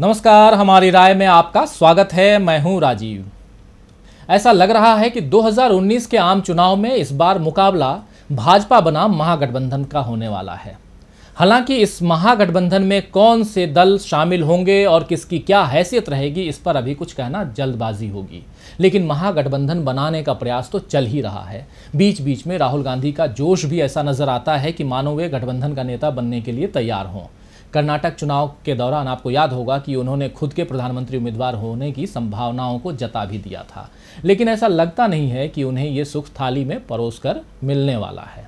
नमस्कार हमारी राय में आपका स्वागत है मैं हूं राजीव ऐसा लग रहा है कि 2019 के आम चुनाव में इस बार मुकाबला भाजपा बनाम महागठबंधन का होने वाला है हालांकि इस महागठबंधन में कौन से दल शामिल होंगे और किसकी क्या हैसियत रहेगी इस पर अभी कुछ कहना जल्दबाजी होगी लेकिन महागठबंधन बनाने का प्रयास तो चल ही रहा है बीच बीच में राहुल गांधी का जोश भी ऐसा नजर आता है कि मानो वे गठबंधन का नेता बनने के लिए तैयार हों कर्नाटक चुनाव के दौरान आपको याद होगा कि उन्होंने खुद के प्रधानमंत्री उम्मीदवार होने की संभावनाओं को जता भी दिया था लेकिन ऐसा लगता नहीं है कि उन्हें ये सुख थाली में परोस कर मिलने वाला है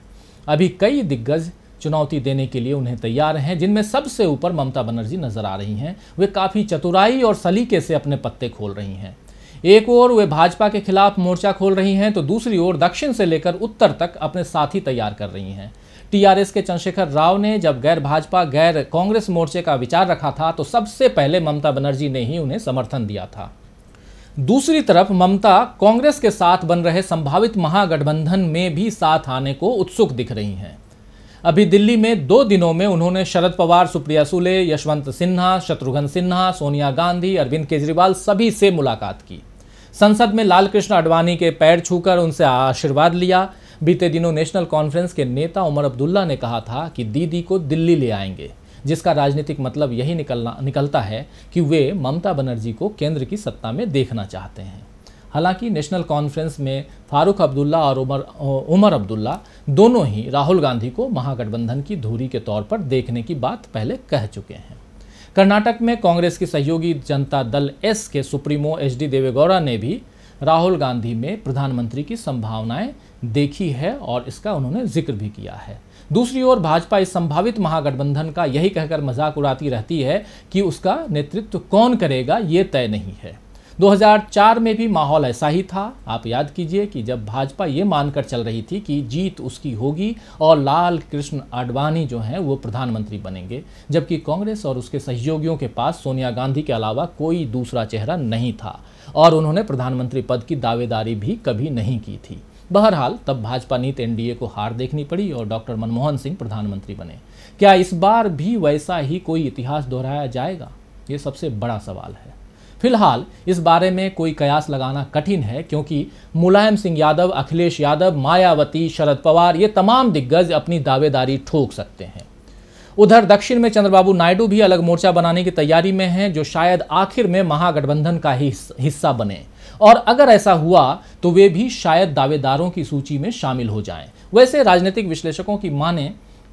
अभी कई दिग्गज चुनौती देने के लिए उन्हें तैयार हैं जिनमें सबसे ऊपर ममता बनर्जी नजर आ रही हैं वे काफ़ी चतुराई और सलीके से अपने पत्ते खोल रही हैं एक ओर वे भाजपा के खिलाफ मोर्चा खोल रही हैं तो दूसरी ओर दक्षिण से लेकर उत्तर तक अपने साथी तैयार कर रही हैं टीआरएस के चंद्रशेखर राव ने जब गैर भाजपा गैर कांग्रेस मोर्चे का विचार रखा था तो सबसे पहले ममता बनर्जी ने ही उन्हें समर्थन दिया था दूसरी तरफ ममता कांग्रेस के साथ बन रहे संभावित महागठबंधन में भी साथ आने को उत्सुक दिख रही हैं अभी दिल्ली में दो दिनों में उन्होंने शरद पवार सुप्रिया सुले यशवंत सिन्हा शत्रुघ्न सिन्हा सोनिया गांधी अरविंद केजरीवाल सभी से मुलाकात की संसद में लालकृष्ण आडवाणी के पैर छूकर उनसे आशीर्वाद लिया बीते दिनों नेशनल कॉन्फ्रेंस के नेता उमर अब्दुल्ला ने कहा था कि दीदी को दिल्ली ले आएंगे जिसका राजनीतिक मतलब यही निकलना निकलता है कि वे ममता बनर्जी को केंद्र की सत्ता में देखना चाहते हैं हालांकि नेशनल कॉन्फ्रेंस में फारूक अब्दुल्ला और उमर उमर अब्दुल्ला दोनों ही राहुल गांधी को महागठबंधन की धूरी के तौर पर देखने की बात पहले कह चुके हैं कर्नाटक में कांग्रेस की सहयोगी जनता दल एस के सुप्रीमो एच डी देवेगौड़ा ने भी राहुल गांधी में प्रधानमंत्री की संभावनाएं देखी है और इसका उन्होंने जिक्र भी किया है दूसरी ओर भाजपा इस संभावित महागठबंधन का यही कहकर मजाक उड़ाती रहती है कि उसका नेतृत्व कौन करेगा ये तय नहीं है 2004 में भी माहौल ऐसा ही था आप याद कीजिए कि जब भाजपा ये मानकर चल रही थी कि जीत उसकी होगी और लाल कृष्ण आडवाणी जो हैं वो प्रधानमंत्री बनेंगे जबकि कांग्रेस और उसके सहयोगियों के पास सोनिया गांधी के अलावा कोई दूसरा चेहरा नहीं था और उन्होंने प्रधानमंत्री पद की दावेदारी भी कभी नहीं की थी बहरहाल तब भाजपा नीत एनडीए को हार देखनी पड़ी और डॉक्टर मनमोहन सिंह प्रधानमंत्री बने क्या इस बार भी वैसा ही कोई इतिहास दोहराया जाएगा ये सबसे बड़ा सवाल है फिलहाल इस बारे में कोई कयास लगाना कठिन है क्योंकि मुलायम सिंह यादव अखिलेश यादव मायावती शरद पवार ये तमाम दिग्गज अपनी दावेदारी ठोक सकते हैं उधर दक्षिण में चंद्रबाबू नायडू भी अलग मोर्चा बनाने की तैयारी में हैं जो शायद आखिर में महागठबंधन का ही हिस्सा बने और अगर ऐसा हुआ तो वे भी शायद दावेदारों की सूची में शामिल हो जाएं। वैसे राजनीतिक विश्लेषकों की माने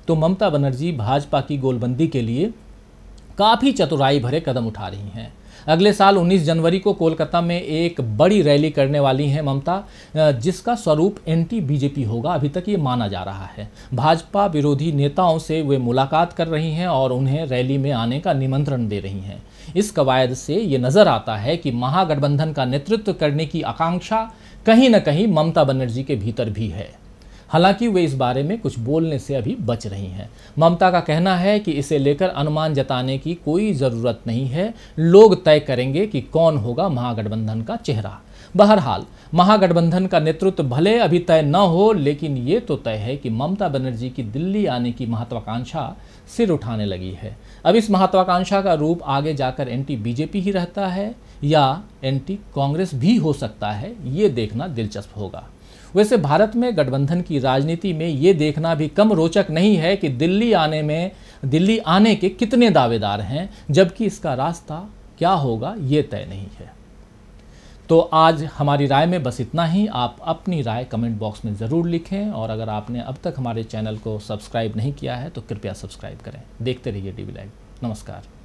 तो ममता बनर्जी भाजपा की गोलबंदी के लिए काफ़ी चतुराई भरे कदम उठा रही हैं अगले साल 19 जनवरी को कोलकाता में एक बड़ी रैली करने वाली हैं ममता जिसका स्वरूप एंटी बीजेपी होगा अभी तक ये माना जा रहा है भाजपा विरोधी नेताओं से वे मुलाकात कर रही हैं और उन्हें रैली में आने का निमंत्रण दे रही हैं इस कवायद से ये नज़र आता है कि महागठबंधन का नेतृत्व करने की आकांक्षा कहीं ना कहीं ममता बनर्जी के भीतर भी है हालांकि वे इस बारे में कुछ बोलने से अभी बच रही हैं ममता का कहना है कि इसे लेकर अनुमान जताने की कोई ज़रूरत नहीं है लोग तय करेंगे कि कौन होगा महागठबंधन का चेहरा बहरहाल महागठबंधन का नेतृत्व भले अभी तय न हो लेकिन ये तो तय है कि ममता बनर्जी की दिल्ली आने की महत्वाकांक्षा सिर उठाने लगी है अब इस महत्वाकांक्षा का रूप आगे जाकर एंटी बीजेपी ही रहता है या एंटी कांग्रेस भी हो सकता है ये देखना दिलचस्प होगा वैसे भारत में गठबंधन की राजनीति में ये देखना भी कम रोचक नहीं है कि दिल्ली आने में दिल्ली आने के कितने दावेदार हैं जबकि इसका रास्ता क्या होगा ये तय नहीं है तो आज हमारी राय में बस इतना ही आप अपनी राय कमेंट बॉक्स में ज़रूर लिखें और अगर आपने अब तक हमारे चैनल को सब्सक्राइब नहीं किया है तो कृपया सब्सक्राइब करें देखते रहिए डी लाइव नमस्कार